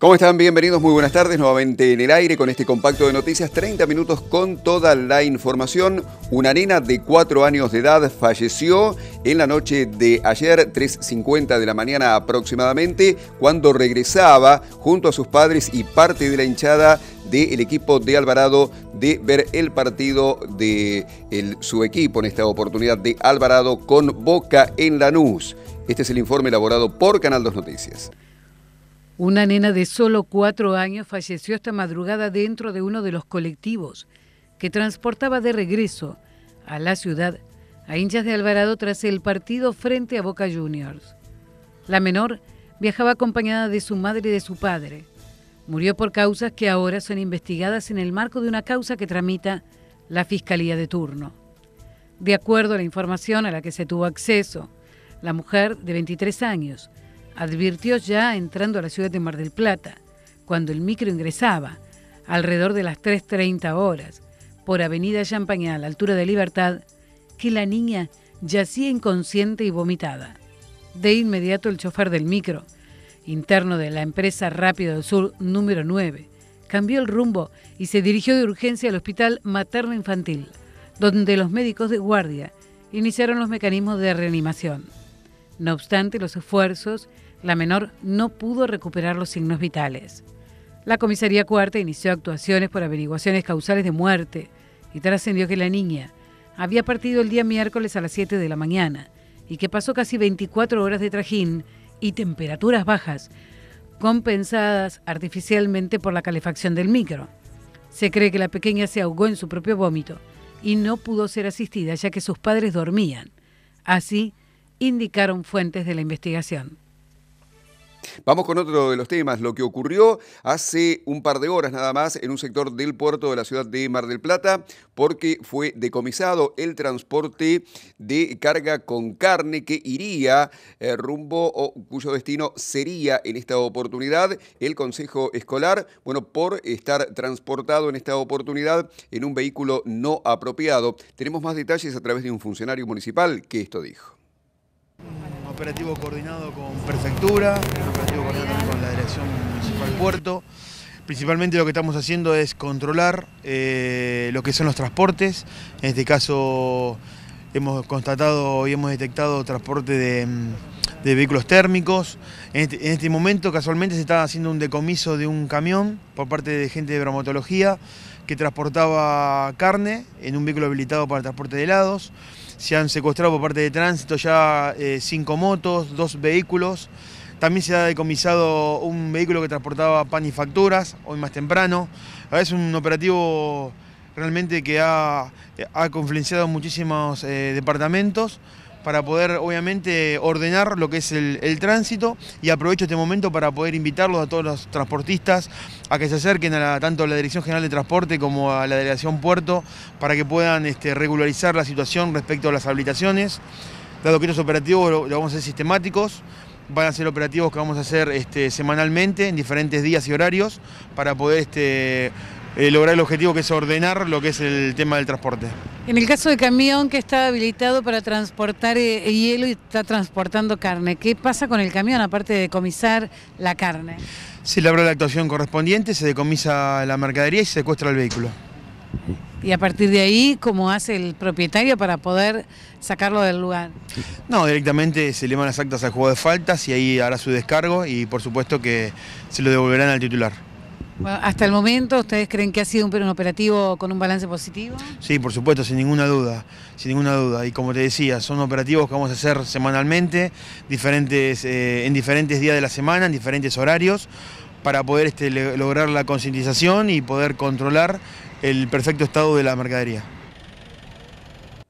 ¿Cómo están? Bienvenidos, muy buenas tardes, nuevamente en el aire con este compacto de noticias, 30 minutos con toda la información. Una nena de 4 años de edad falleció en la noche de ayer, 3.50 de la mañana aproximadamente, cuando regresaba junto a sus padres y parte de la hinchada del equipo de Alvarado de ver el partido de su equipo en esta oportunidad de Alvarado con Boca en Lanús. Este es el informe elaborado por Canal 2 Noticias. Una nena de solo cuatro años falleció esta madrugada dentro de uno de los colectivos que transportaba de regreso a la ciudad a hinchas de Alvarado tras el partido frente a Boca Juniors. La menor viajaba acompañada de su madre y de su padre. Murió por causas que ahora son investigadas en el marco de una causa que tramita la Fiscalía de turno. De acuerdo a la información a la que se tuvo acceso, la mujer de 23 años advirtió ya entrando a la ciudad de Mar del Plata, cuando el micro ingresaba, alrededor de las 3.30 horas por Avenida Champaña a la altura de Libertad, que la niña yacía inconsciente y vomitada. De inmediato el chofer del micro, interno de la empresa Rápido del Sur número 9, cambió el rumbo y se dirigió de urgencia al Hospital Materno Infantil, donde los médicos de guardia iniciaron los mecanismos de reanimación. No obstante los esfuerzos, la menor no pudo recuperar los signos vitales. La comisaría cuarta inició actuaciones por averiguaciones causales de muerte y trascendió que la niña había partido el día miércoles a las 7 de la mañana y que pasó casi 24 horas de trajín y temperaturas bajas, compensadas artificialmente por la calefacción del micro. Se cree que la pequeña se ahogó en su propio vómito y no pudo ser asistida ya que sus padres dormían. Así, indicaron fuentes de la investigación. Vamos con otro de los temas, lo que ocurrió hace un par de horas nada más en un sector del puerto de la ciudad de Mar del Plata, porque fue decomisado el transporte de carga con carne que iría eh, rumbo o cuyo destino sería en esta oportunidad el Consejo Escolar, bueno, por estar transportado en esta oportunidad en un vehículo no apropiado. Tenemos más detalles a través de un funcionario municipal que esto dijo operativo coordinado con Prefectura, operativo coordinado con la Dirección Municipal Puerto. Principalmente lo que estamos haciendo es controlar eh, lo que son los transportes. En este caso hemos constatado y hemos detectado transporte de, mm, vehículos térmicos. Este, en este, momento casualmente se está haciendo un decomiso de un camión por parte de gente de bromatología que transportaba carne en un vehículo habilitado para el transporte de helados se han secuestrado por parte de tránsito ya eh, cinco motos, dos vehículos. También se ha decomisado un vehículo que transportaba pan y facturas, hoy más temprano. Es un operativo realmente que ha, eh, ha confluenciado muchísimos eh, departamentos para poder obviamente ordenar lo que es el, tránsito y aprovecho este momento para poder invitarlos a todos los transportistas a que se acerquen a tanto a la Dirección General de Transporte como a la Delegación Puerto para que puedan este, regularizar la situación respecto a las habilitaciones, dado que estos operativos los lo vamos a hacer sistemáticos, van a ser operativos que vamos a hacer este, semanalmente en diferentes días y horarios para poder... Este, eh, lograr el objetivo que es ordenar lo que es el tema del transporte. En el caso de camión que está habilitado para transportar eh, eh, hielo y está transportando carne, ¿qué pasa con el camión aparte de decomisar la carne? Se le abre la actuación correspondiente, se decomisa la mercadería y se secuestra el vehículo. Y a partir de ahí, ¿cómo hace el propietario para poder sacarlo del lugar? No, directamente se le van las actas al juego de faltas y ahí hará su descargo y por supuesto que se lo devolverán al titular hasta el momento, ¿ustedes creen que ha sido un, operativo con un balance positivo? Sí, por supuesto, sin ninguna duda, sin ninguna duda. Y como te decía, son operativos que vamos a hacer semanalmente, diferentes, eh, en diferentes días de la semana, en diferentes horarios, para poder este, lograr la concientización y poder controlar el perfecto estado de la mercadería.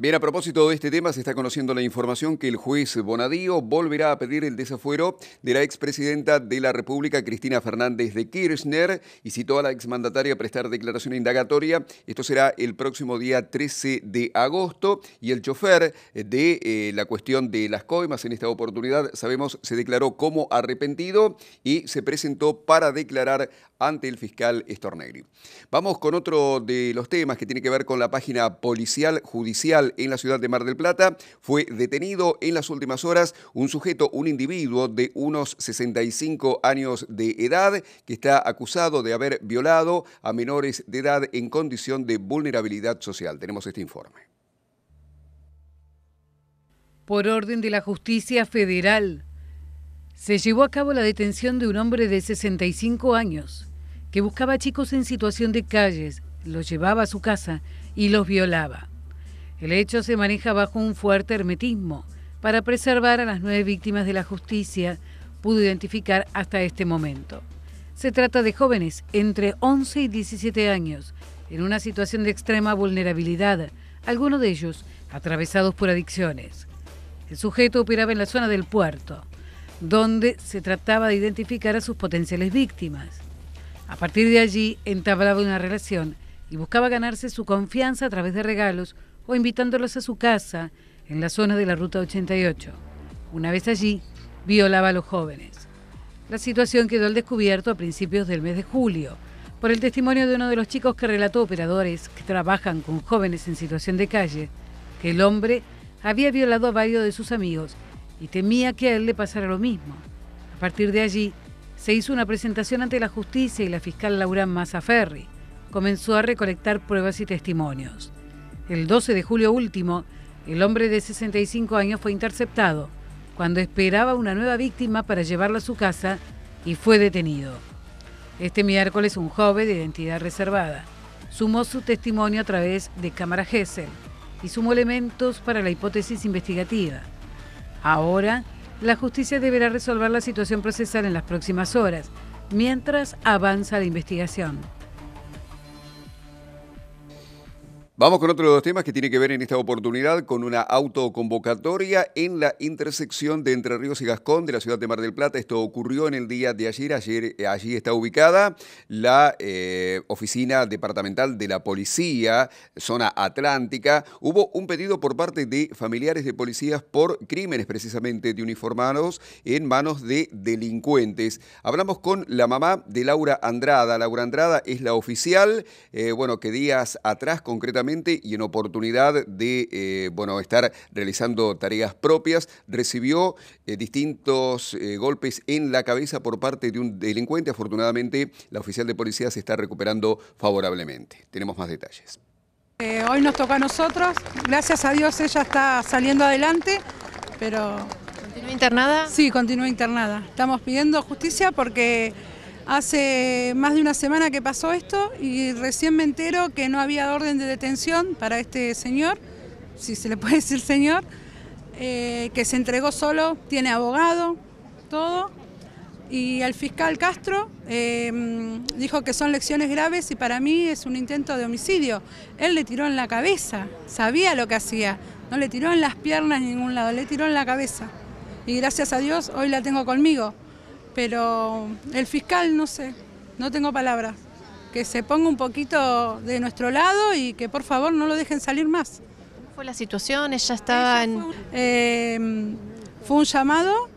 Bien, a propósito de este tema, se está conociendo la información que el juez Bonadío volverá a pedir el desafuero de la expresidenta de la República, Cristina Fernández de Kirchner, y citó a la exmandataria a prestar declaración indagatoria. Esto será el próximo día 13 de agosto. Y el chofer de eh, la cuestión de las coimas en esta oportunidad, sabemos, se declaró como arrepentido y se presentó para declarar ante el fiscal Estornegri. Vamos con otro de los temas que tiene que ver con la página policial judicial en la ciudad de Mar del Plata, fue detenido en las últimas horas un sujeto, un individuo de unos 65 años de edad que está acusado de haber violado a menores de edad en condición de vulnerabilidad social. Tenemos este informe. Por orden de la justicia federal, se llevó a cabo la detención de un hombre de 65 años que buscaba chicos en situación de calles, los llevaba a su casa y los violaba. El hecho se maneja bajo un fuerte hermetismo para preservar a las nueve víctimas de la justicia pudo identificar hasta este momento. Se trata de jóvenes entre 11 y 17 años, en una situación de extrema vulnerabilidad, algunos de ellos atravesados por adicciones. El sujeto operaba en la zona del puerto, donde se trataba de identificar a sus potenciales víctimas. A partir de allí entablaba una relación y buscaba ganarse su confianza a través de regalos o invitándolos a su casa en la zona de la Ruta 88. Una vez allí, violaba a los jóvenes. La situación quedó al descubierto a principios del mes de julio por el testimonio de uno de los chicos que relató operadores que trabajan con jóvenes en situación de calle que el hombre había violado a varios de sus amigos y temía que a él le pasara lo mismo. A partir de allí, se hizo una presentación ante la justicia y la fiscal Laura Massaferri comenzó a recolectar pruebas y testimonios. El 12 de julio último, el hombre de 65 años fue interceptado cuando esperaba una nueva víctima para llevarla a su casa y fue detenido. Este miércoles un joven de identidad reservada sumó su testimonio a través de cámara Gesell y sumó elementos para la hipótesis investigativa. Ahora, la justicia deberá resolver la situación procesal en las próximas horas, mientras avanza la investigación. Vamos con otro de los temas que tiene que ver en esta oportunidad con una autoconvocatoria en la intersección de Entre Ríos y Gascón de la ciudad de Mar del Plata. Esto ocurrió en el día de ayer. Ayer eh, allí está ubicada la eh, oficina departamental de la policía, zona atlántica. Hubo un pedido por parte de familiares de policías por crímenes precisamente de uniformados en manos de delincuentes. Hablamos con la mamá de Laura Andrada. Laura Andrada es la oficial, eh, bueno, que días atrás concretamente y en oportunidad de eh, bueno, estar realizando tareas propias, recibió eh, distintos eh, golpes en la cabeza por parte de un delincuente. Afortunadamente, la oficial de policía se está recuperando favorablemente. Tenemos más detalles. hoy nos toca a nosotros. Gracias a Dios ella está saliendo adelante, pero... ¿Continúa internada? Sí, continúa internada. Estamos pidiendo justicia porque Hace más de una semana que pasó esto y recién me entero que no había orden de detención para este señor, si se le puede decir señor, eh, que se entregó solo, tiene abogado, todo. Y el fiscal Castro eh, dijo que son lecciones graves y para mí es un intento de homicidio. Él le tiró en la cabeza, sabía lo que hacía, no le tiró en las piernas en ningún lado, le tiró en la cabeza. Y gracias a Dios hoy la tengo conmigo pero el fiscal, no sé, no tengo palabras. Que se ponga un poquito de nuestro lado y que por favor no lo dejen salir más. ¿Cómo fue la situación? ¿Ella estaba em, fue un llamado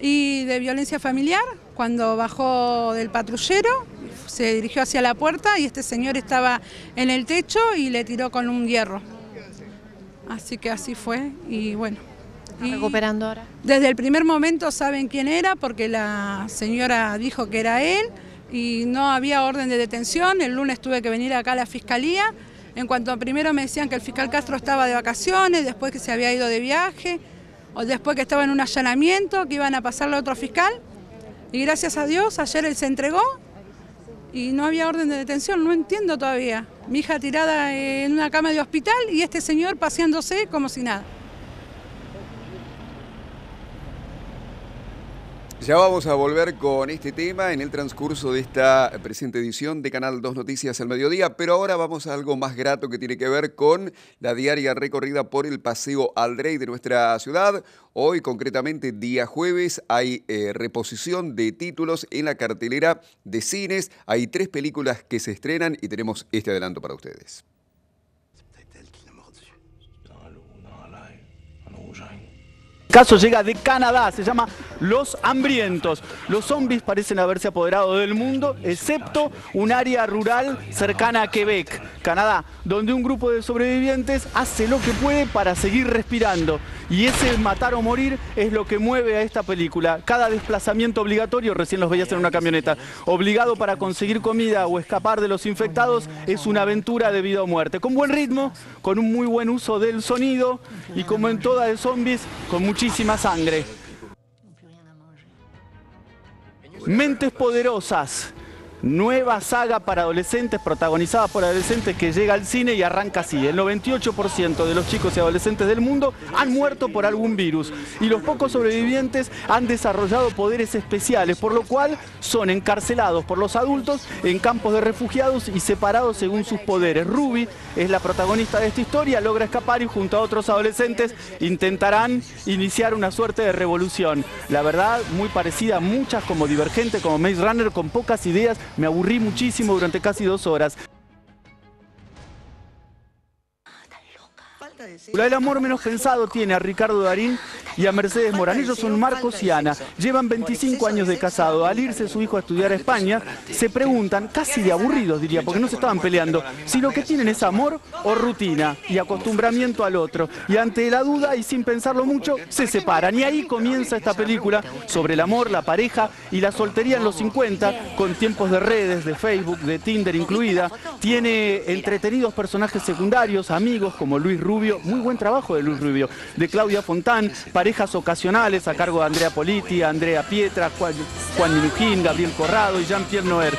y de violencia familiar cuando bajó del patrullero, se dirigió hacia la puerta y este señor estaba en el techo y le tiró con un hierro. Así que así fue y bueno recuperando ahora? Desde el primer momento saben quién era porque la señora dijo que era él y no había orden de detención. El lunes tuve que venir acá a la fiscalía. En cuanto primero me decían que el fiscal Castro estaba de vacaciones, después que se había ido de viaje, o después que estaba en un allanamiento, que iban a pasarle a otro fiscal. Y gracias a Dios, ayer él se entregó y no había orden de detención, no entiendo todavía. Mi hija tirada en una cama de hospital y este señor paseándose como si nada. Ya vamos a volver con este tema en el transcurso de esta presente edición de Canal 2 Noticias al Mediodía, pero ahora vamos a algo más grato que tiene que ver con la diaria recorrida por el Paseo Aldrey de nuestra ciudad. Hoy, concretamente, día jueves, hay eh, reposición de títulos en la cartelera de cines. Hay tres películas que se estrenan y tenemos este adelanto para ustedes. caso llega de Canadá, se llama Los Hambrientos. Los zombies parecen haberse apoderado del mundo, excepto un área rural cercana a Quebec, Canadá, donde un grupo de sobrevivientes hace lo que puede para seguir respirando. Y ese matar o morir es lo que mueve a esta película. Cada desplazamiento obligatorio, recién los veías en una camioneta, obligado para conseguir comida o escapar de los infectados, es una aventura de vida o muerte. Con buen ritmo, con un muy buen uso del sonido y como en toda de zombies, con mucho muchísima sangre. Mentes poderosas Nueva saga para adolescentes, protagonizada por adolescentes que llega al cine y arranca así. El 98% de los chicos y adolescentes del mundo han muerto por algún virus y los pocos sobrevivientes han desarrollado poderes especiales, por lo cual son encarcelados por los adultos en campos de refugiados y separados según sus poderes. Ruby es la protagonista de esta historia, logra escapar y junto a otros adolescentes intentarán iniciar una suerte de revolución. La verdad, muy parecida a muchas como Divergente, como Maze Runner, con pocas ideas me aburrí muchísimo durante casi dos horas. El amor menos pensado tiene a Ricardo Darín y a Mercedes Morán. Ellos son Marcos y Ana. Llevan 25 años de casado. Al irse su hijo a estudiar a España, se preguntan, casi de aburridos diría, porque no se estaban peleando, si lo que tienen es amor o rutina y acostumbramiento al otro. Y ante la duda y sin pensarlo mucho, se separan. Y ahí comienza esta película sobre el amor, la pareja y la soltería en los 50, con tiempos de redes, de Facebook, de Tinder incluida. Tiene entretenidos personajes secundarios, amigos como Luis Rubio, muy buen trabajo de Luis Rubio, de Claudia Fontán, parejas ocasionales a cargo de Andrea Politi, Andrea Pietra, Juan, Juan Gabriel Corrado y Jean-Pierre Noer.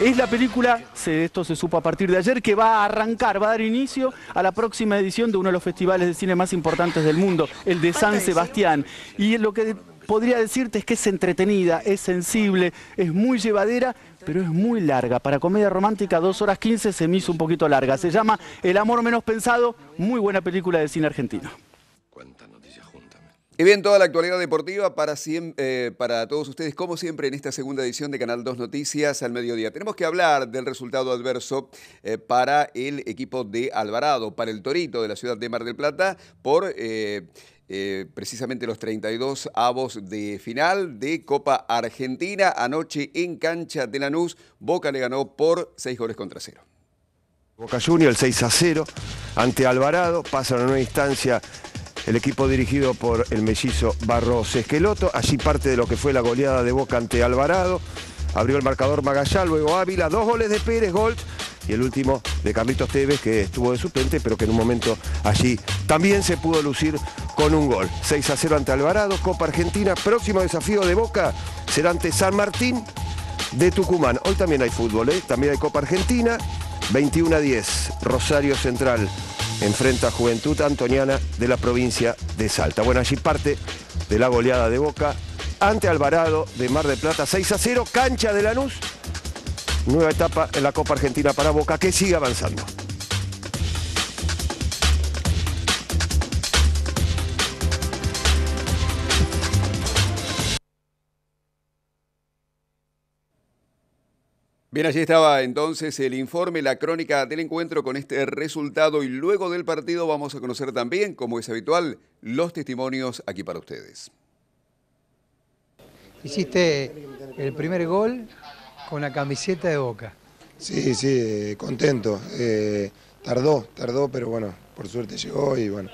Es la película, esto se supo a partir de ayer, que va a arrancar, va a dar inicio a la próxima edición de uno de los festivales de cine más importantes del mundo, el de San Sebastián. Y lo que podría decirte es que es entretenida, es sensible, es muy llevadera, pero es muy larga. Para comedia romántica, 2 horas 15 se me hizo un poquito larga. Se llama El amor menos pensado, muy buena película de cine argentino. Y bien, toda la actualidad deportiva eh, para, todos ustedes, como siempre, en esta segunda edición de Canal 2 Noticias al mediodía. Tenemos que hablar del resultado adverso eh, para el equipo de Alvarado, para el Torito de la ciudad de Mar del Plata, por... Eh, eh, precisamente los 32 avos de final de Copa Argentina. Anoche en cancha de Lanús, Boca le ganó por 6 goles contra 0. Boca Junior, el 6 a 0, ante Alvarado, Pasa a la nueva instancia el equipo dirigido por el mellizo Barros Esqueloto. Allí parte de lo que fue la goleada de Boca ante Alvarado. Abrió el marcador Magallá, luego Ávila, dos goles de Pérez, Gold, y el último de Carlitos Tevez, que estuvo de suplente, pero que en un momento allí también se pudo lucir con un gol. 6 a 0 ante Alvarado, Copa Argentina, próximo desafío de Boca será ante San Martín de Tucumán. Hoy también hay fútbol, ¿eh? también hay Copa Argentina, 21 a 10, Rosario Central enfrenta a Juventud Antoniana de la provincia de Salta. Bueno, allí parte de la goleada de Boca ante Alvarado de Mar de Plata, 6 a 0, cancha de Lanús. Nueva etapa en la Copa Argentina para Boca que sigue avanzando. Bien, allí estaba entonces el informe, la crónica del encuentro con este resultado y luego del partido vamos a conocer también, como es habitual, los testimonios aquí para ustedes. Hiciste el primer gol, con la camiseta de Boca. Sí, sí, eh, contento. Eh, tardó, tardó, pero bueno, por suerte llegó y bueno,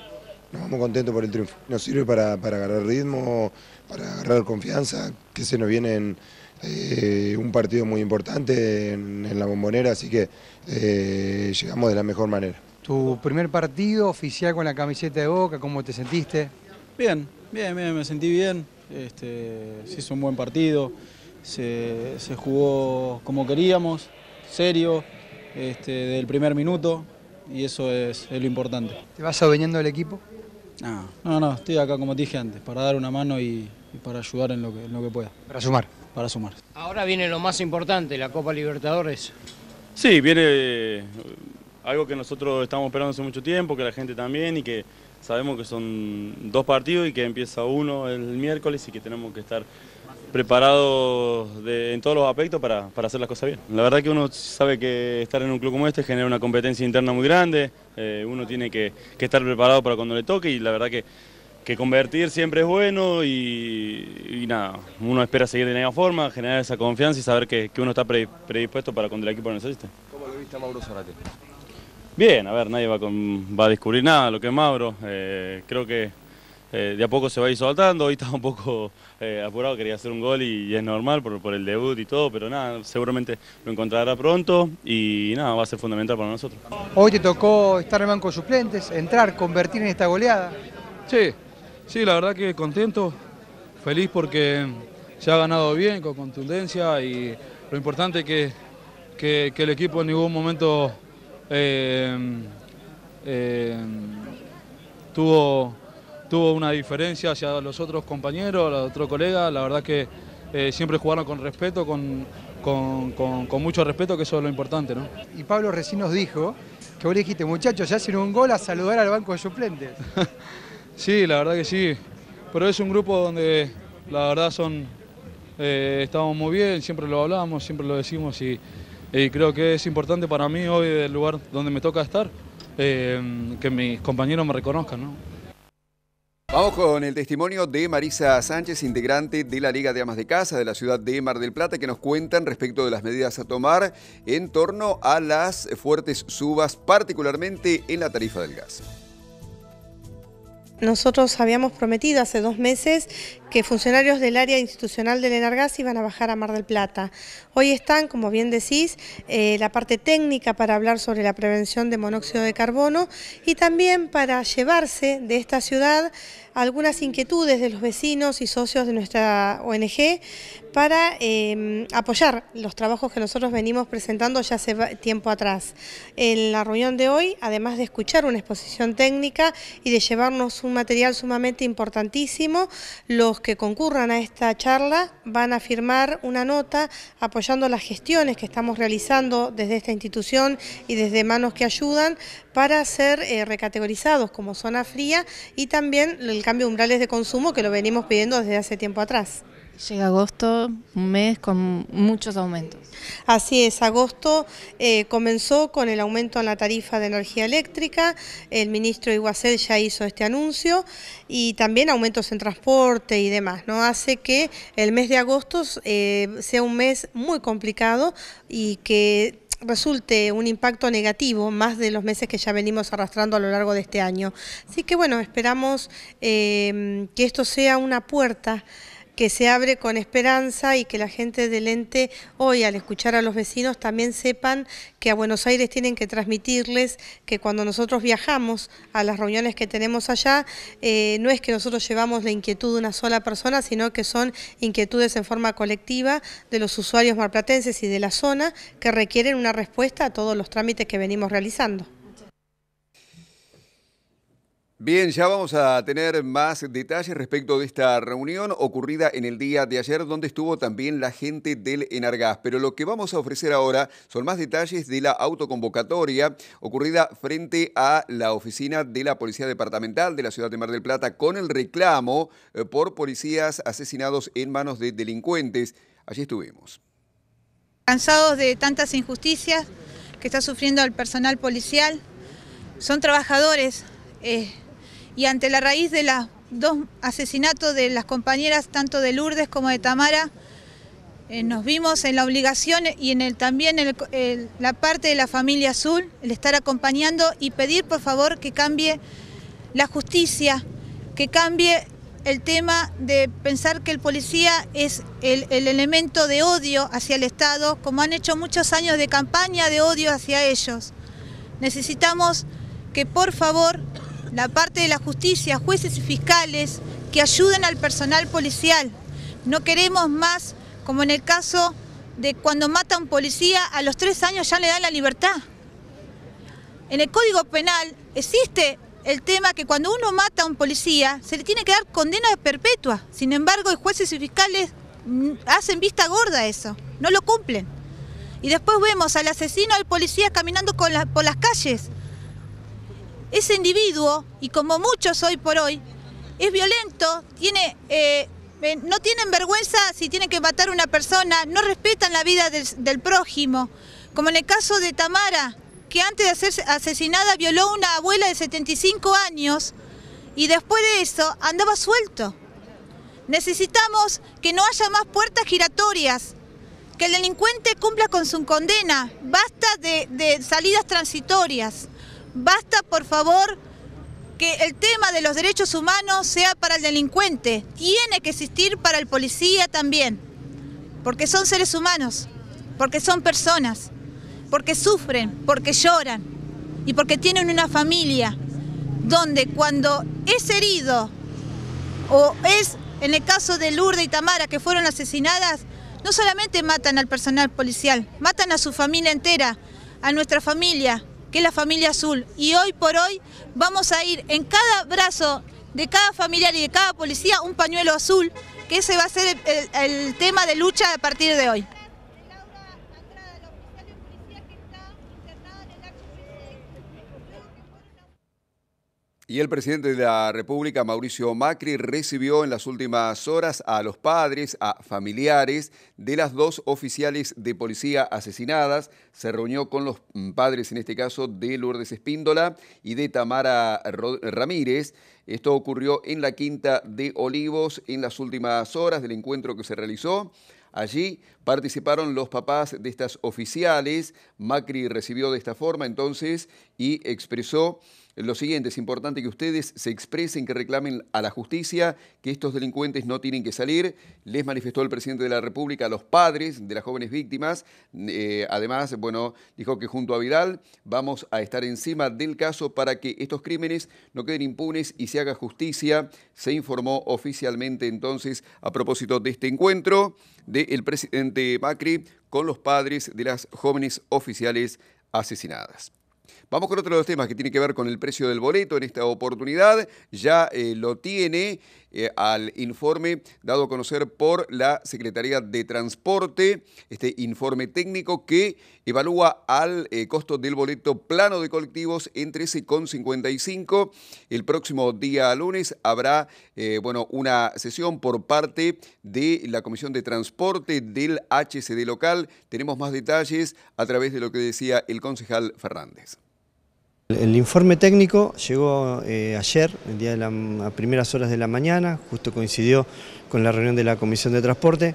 nos vamos contentos por el triunfo. Nos sirve para, agarrar ritmo, para agarrar confianza, que se nos vienen eh, un partido muy importante en, la bombonera, así que llegamos de la mejor manera. Tu primer partido oficial con la camiseta de Boca, ¿cómo te sentiste? Bien, bien, bien, me sentí bien. Este, se hizo un buen partido se, jugó como queríamos, serio, este, del primer minuto, y eso es, lo importante. ¿Te vas adueñando el equipo? No, no, no, estoy acá como te dije antes, para dar una mano y, para ayudar en lo, que, en lo que pueda. Para sumar. Para sumar. Ahora viene lo más importante, la Copa Libertadores. Sí, viene eh, algo que nosotros estamos esperando hace mucho tiempo, que la gente también y que sabemos que son dos partidos y que empieza uno el miércoles y que tenemos que estar preparado en todos los aspectos para, hacer las cosas bien. La verdad que uno sabe que estar en un club como este genera una competencia interna muy grande, eh, uno tiene que, estar preparado para cuando le toque y la verdad que, que convertir siempre es bueno y, nada, uno espera seguir de la forma, generar esa confianza y saber que, uno está predispuesto para cuando el equipo lo necesite. ¿Cómo lo viste a Mauro Zarate? Bien, a ver, nadie va, va a descubrir nada, lo que es Mauro, eh, creo que eh, de a poco se va a ir soltando, hoy estaba un poco eh, apurado, quería hacer un gol y, es normal por, el debut y todo, pero nada, seguramente lo encontrará pronto y nada, va a ser fundamental para nosotros. Hoy te tocó estar en banco de suplentes, entrar, convertir en esta goleada. Sí, sí, la verdad que contento, feliz porque se ha ganado bien, con contundencia y lo importante que, el equipo en ningún momento eh, tuvo tuvo una diferencia hacia los otros compañeros, los otros colegas, la verdad que eh, siempre jugaron con respeto, con, mucho respeto, que eso es lo importante. Y Pablo recién nos dijo que vos le dijiste, muchachos, ya hacen un gol a saludar al banco de suplentes. sí, la verdad que sí, pero es un grupo donde la verdad son, eh, estamos muy bien, siempre lo hablamos, siempre lo decimos y, creo que es importante para mí hoy del lugar donde me toca estar, eh, que mis compañeros me reconozcan. ¿no? Vamos con el testimonio de Marisa Sánchez, integrante de la Liga de Amas de Casa de la ciudad de Mar del Plata, que nos cuentan respecto de las medidas a tomar en torno a las fuertes subas, particularmente en la tarifa del gas. Nosotros habíamos prometido hace dos meses que funcionarios del área institucional del Enargas iban a bajar a Mar del Plata. Hoy están, como bien decís, eh, la parte técnica para hablar sobre la prevención de monóxido de carbono y también para llevarse de esta ciudad algunas inquietudes de los vecinos y socios de nuestra ONG para em, apoyar los trabajos que nosotros venimos presentando ya hace tiempo atrás. En la reunión de hoy, además de escuchar una exposición técnica y de llevarnos un material sumamente importantísimo, los que concurran a esta charla van a firmar una nota apoyando las gestiones que estamos realizando desde esta institución y desde manos que ayudan para ser eh, recategorizados como zona fría y también el cambio de umbrales de consumo que lo venimos pidiendo desde hace tiempo atrás. Llega agosto, un mes con muchos aumentos. Así es, agosto eh, comenzó con el aumento en la tarifa de energía eléctrica, el ministro Iguacel ya hizo este anuncio y también aumentos en transporte y demás, ¿no? Hace que el mes de agosto eh, sea un mes muy complicado y que resulte un impacto negativo, más de los meses que ya venimos arrastrando a lo largo de este año. Así que bueno, esperamos eh, que esto sea una puerta que se abre con esperanza y que la gente del ente hoy al escuchar a los vecinos también sepan que a Buenos Aires tienen que transmitirles que cuando nosotros viajamos a las reuniones que tenemos allá, eh, no es que nosotros llevamos la inquietud de una sola persona, sino que son inquietudes en forma colectiva de los usuarios marplatenses y de la zona que requieren una respuesta a todos los trámites que venimos realizando. Bien, ya vamos a tener más detalles respecto de esta reunión ocurrida en el día de ayer, donde estuvo también la gente del Enargas. Pero lo que vamos a ofrecer ahora son más detalles de la autoconvocatoria ocurrida frente a la oficina de la Policía Departamental de la Ciudad de Mar del Plata con el reclamo eh, por policías asesinados en manos de delincuentes. Allí estuvimos. Cansados de tantas injusticias que está sufriendo el personal policial, son trabajadores. Eh, y ante la raíz de los dos asesinatos de las compañeras, tanto de Lourdes como de Tamara, eh, nos vimos en la obligación y en el, también en la parte de la familia azul, el estar acompañando y pedir por favor que cambie la justicia, que cambie el tema de pensar que el policía es el, elemento de odio hacia el Estado, como han hecho muchos años de campaña de odio hacia ellos. Necesitamos que por favor la parte de la justicia, jueces y fiscales que ayuden al personal policial. No queremos más, como en el caso de cuando mata a un policía, a los tres años ya le dan la libertad. En el Código Penal existe el tema que cuando uno mata a un policía se le tiene que dar condena perpetua. Sin embargo, los jueces y fiscales mm, hacen vista gorda a eso, no lo cumplen. Y después vemos al asesino, al policía caminando por las calles, ese individuo, y como muchos hoy por hoy, es violento, tiene, eh, eh, no tienen vergüenza si tienen que matar a una persona, no respetan la vida del, prójimo, como en el caso de Tamara, que antes de ser asesinada violó a una abuela de 75 años y después de eso andaba suelto. Necesitamos que no haya más puertas giratorias, que el delincuente cumpla con su condena, basta de salidas transitorias. Basta, por favor, que el tema de los derechos humanos sea para el delincuente. Tiene que existir para el policía también. Porque son seres humanos, porque son personas, porque sufren, porque lloran y porque tienen una familia donde cuando es herido o es, en el caso de Lourdes y Tamara, que fueron asesinadas, no solamente matan al personal policial, matan a su familia entera, a nuestra familia, que es la familia azul. Y hoy por hoy vamos a ir en cada brazo de cada familiar y de cada policía un pañuelo azul, que ese va a ser el, tema de lucha a partir de hoy. Y el presidente de la República, Mauricio Macri, recibió en las últimas horas a los padres, a familiares de las dos oficiales de policía asesinadas. Se reunió con los mm, padres, en este caso, de Lourdes Espíndola y de Tamara Ramírez. Esto ocurrió en la Quinta de Olivos en las últimas horas del encuentro que se realizó. Allí participaron los papás de estas oficiales. Macri recibió de esta forma entonces y expresó lo siguiente, es importante que ustedes se expresen, que reclamen a la justicia que estos delincuentes no tienen que salir. Les manifestó el presidente de la República a los padres de las jóvenes víctimas. Eh, además, bueno, dijo que junto a Vidal vamos a estar encima del caso para que estos crímenes no queden impunes y se haga justicia. Se informó oficialmente entonces a propósito de este encuentro del presidente Macri con los padres de las jóvenes oficiales asesinadas. Vamos con otro de los temas que tiene que ver con el precio del boleto. En esta oportunidad ya eh, lo tiene eh, al informe dado a conocer por la Secretaría de Transporte, este informe técnico que evalúa al eh, costo del boleto plano de colectivos en 13,55. El próximo día lunes habrá eh, bueno, una sesión por parte de la Comisión de Transporte del HCD local. Tenemos más detalles a través de lo que decía el concejal Fernández. El informe técnico llegó eh, ayer, el día de a primeras horas de la mañana, justo coincidió con la reunión de la Comisión de Transporte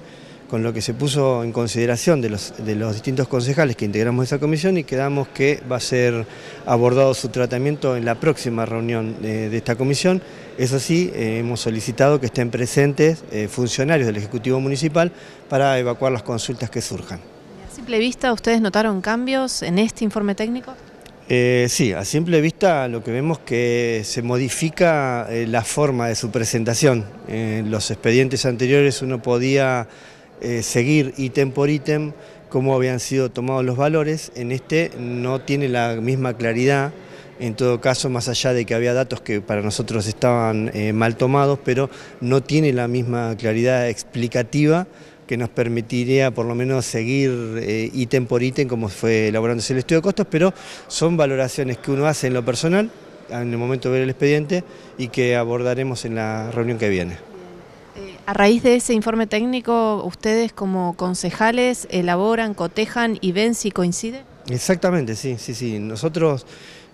con lo que se puso en consideración de los, de los distintos concejales que integramos esa comisión y quedamos que va a ser abordado su tratamiento en la próxima reunión de, esta comisión. Eso sí, eh, hemos solicitado que estén presentes eh, funcionarios del Ejecutivo Municipal para evacuar las consultas que surjan. ¿A simple vista ustedes notaron cambios en este informe técnico? Eh, sí, a simple vista lo que vemos que se modifica la forma de su presentación. En los expedientes anteriores uno podía eh, seguir ítem por ítem cómo habían sido tomados los valores. En este no tiene la misma claridad, en todo caso, más allá de que había datos que para nosotros estaban eh, mal tomados, pero no tiene la misma claridad explicativa que nos permitiría por lo menos seguir eh, ítem por ítem como fue elaborándose el estudio de costos, pero son valoraciones que uno hace en lo personal, en el momento de ver el expediente, y que abordaremos en la reunión que viene. Eh, a raíz de ese informe técnico, ¿ustedes como concejales elaboran, cotejan y ven si coincide? Exactamente, sí, sí, sí. Nosotros...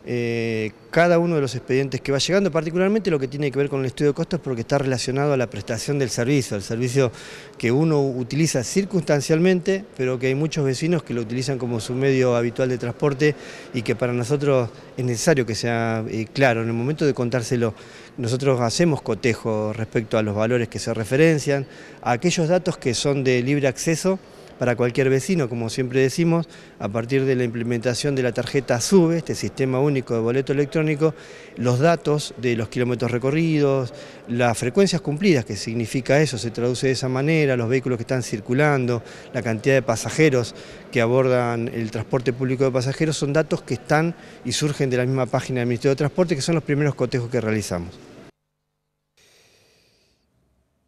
Eh, cada uno de los expedientes que va llegando, particularmente lo que tiene que ver con el estudio de costos porque está relacionado a la prestación del servicio, al servicio que uno utiliza circunstancialmente, pero que hay muchos vecinos que lo utilizan como su medio habitual de transporte y que para nosotros es necesario que sea eh, claro, en el momento de contárselo, nosotros hacemos cotejo respecto a los valores que se referencian, a aquellos datos que son de libre acceso, para cualquier vecino, como siempre decimos, a partir de la implementación de la tarjeta SUBE, este sistema único de boleto electrónico, los datos de los kilómetros recorridos, las frecuencias cumplidas, que significa eso, se traduce de esa manera, los vehículos que están circulando, la cantidad de pasajeros que abordan el transporte público de pasajeros, son datos que están y surgen de la misma página del Ministerio de Transporte, que son los primeros cotejos que realizamos.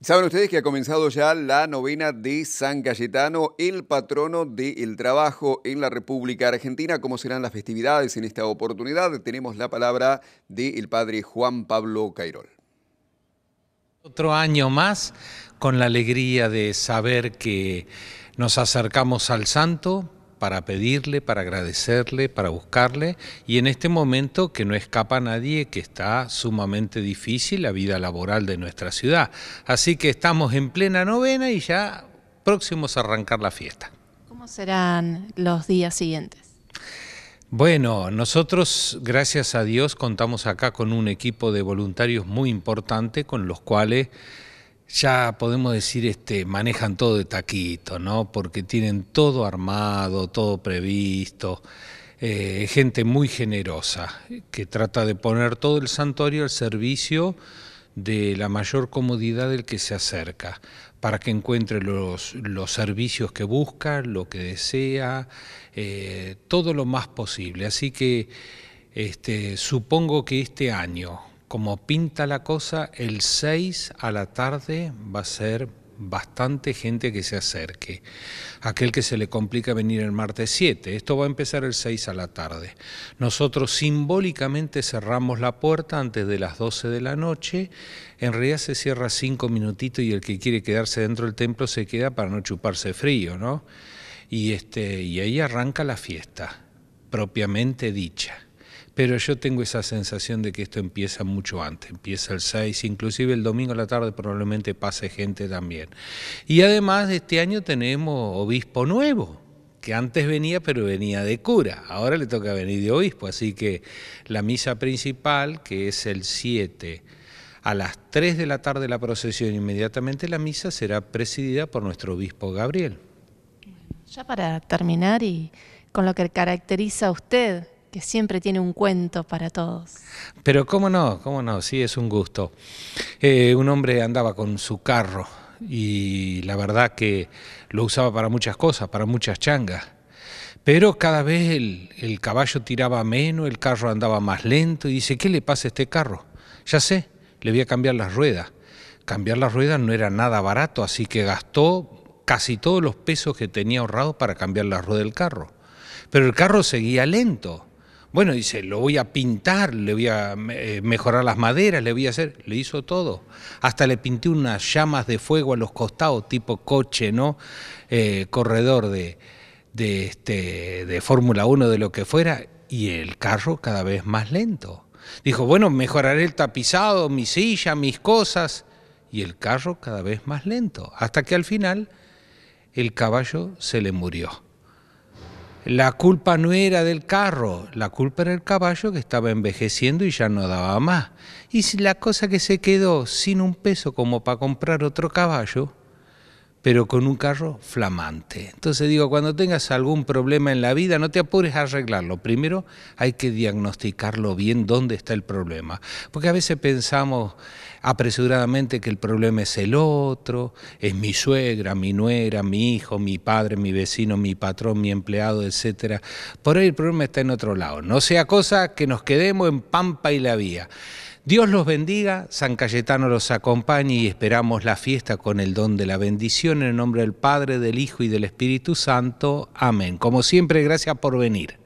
Saben ustedes que ha comenzado ya la novena de San Cayetano, el patrono del trabajo en la República Argentina. ¿Cómo serán las festividades en esta oportunidad? Tenemos la palabra del padre Juan Pablo Cairol. Otro año más con la alegría de saber que nos acercamos al santo, para pedirle, para agradecerle, para buscarle, y en este momento que no escapa a nadie, que está sumamente difícil la vida laboral de nuestra ciudad. Así que estamos en plena novena y ya próximos a arrancar la fiesta. ¿Cómo serán los días siguientes? Bueno, nosotros, gracias a Dios, contamos acá con un equipo de voluntarios muy importante con los cuales ya podemos decir, este, manejan todo de taquito, ¿no? Porque tienen todo armado, todo previsto. Eh, gente muy generosa que trata de poner todo el santuario al servicio de la mayor comodidad del que se acerca, para que encuentre los, servicios que busca, lo que desea, eh, todo lo más posible. Así que este, supongo que este año, como pinta la cosa, el 6 a la tarde va a ser bastante gente que se acerque. Aquel que se le complica venir el martes 7, esto va a empezar el 6 a la tarde. Nosotros simbólicamente cerramos la puerta antes de las 12 de la noche, en realidad se cierra cinco minutitos y el que quiere quedarse dentro del templo se queda para no chuparse frío, ¿no? Y, este, y ahí arranca la fiesta, propiamente dicha pero yo tengo esa sensación de que esto empieza mucho antes, empieza el 6, inclusive el domingo a la tarde probablemente pase gente también. Y además este año tenemos obispo nuevo, que antes venía pero venía de cura, ahora le toca venir de obispo, así que la misa principal, que es el 7, a las 3 de la tarde la procesión, inmediatamente la misa será presidida por nuestro obispo Gabriel. Ya para terminar y con lo que caracteriza a usted que siempre tiene un cuento para todos. Pero cómo no, cómo no, sí, es un gusto. Eh, un hombre andaba con su carro y la verdad que lo usaba para muchas cosas, para muchas changas. Pero cada vez el, el caballo tiraba menos, el carro andaba más lento y dice, ¿qué le pasa a este carro? Ya sé, le voy a cambiar las ruedas. Cambiar las ruedas no era nada barato, así que gastó casi todos los pesos que tenía ahorrado para cambiar las ruedas del carro. Pero el carro seguía lento. Bueno, dice, lo voy a pintar, le voy a eh, mejorar las maderas, le voy a hacer, le hizo todo. Hasta le pinté unas llamas de fuego a los costados, tipo coche, ¿no? Eh, corredor de, de, este, de Fórmula 1, de lo que fuera, y el carro cada vez más lento. Dijo, bueno, mejoraré el tapizado, mi silla, mis cosas, y el carro cada vez más lento, hasta que al final el caballo se le murió. La culpa no era del carro, la culpa era el caballo que estaba envejeciendo y ya no daba más. Y si la cosa que se quedó sin un peso como para comprar otro caballo, pero con un carro flamante. Entonces digo, cuando tengas algún problema en la vida, no te apures a arreglarlo. Primero hay que diagnosticarlo bien dónde está el problema. Porque a veces pensamos apresuradamente que el problema es el otro, es mi suegra, mi nuera, mi hijo, mi padre, mi vecino, mi patrón, mi empleado, etc. Por ahí el problema está en otro lado. No sea cosa que nos quedemos en pampa y la vía. Dios los bendiga, San Cayetano los acompañe y esperamos la fiesta con el don de la bendición en el nombre del Padre, del Hijo y del Espíritu Santo. Amén. Como siempre, gracias por venir.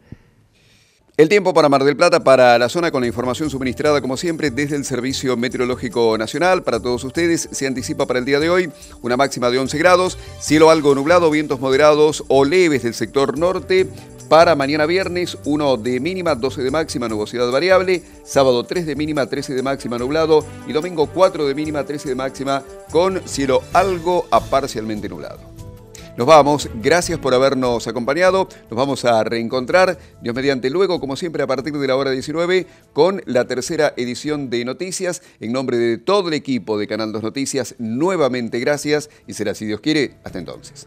El tiempo para Mar del Plata, para la zona con la información suministrada como siempre desde el Servicio Meteorológico Nacional. Para todos ustedes se anticipa para el día de hoy una máxima de 11 grados, cielo algo nublado, vientos moderados o leves del sector norte, para mañana viernes, 1 de mínima, 12 de máxima, nubosidad variable, sábado 3 de mínima, 13 de máxima, nublado, y domingo 4 de mínima, 13 de máxima, con cielo algo a parcialmente nublado. Nos vamos, gracias por habernos acompañado, nos vamos a reencontrar, Dios mediante luego, como siempre, a partir de la hora 19, con la tercera edición de Noticias. En nombre de todo el equipo de Canal 2 Noticias, nuevamente gracias y será, si Dios quiere, hasta entonces.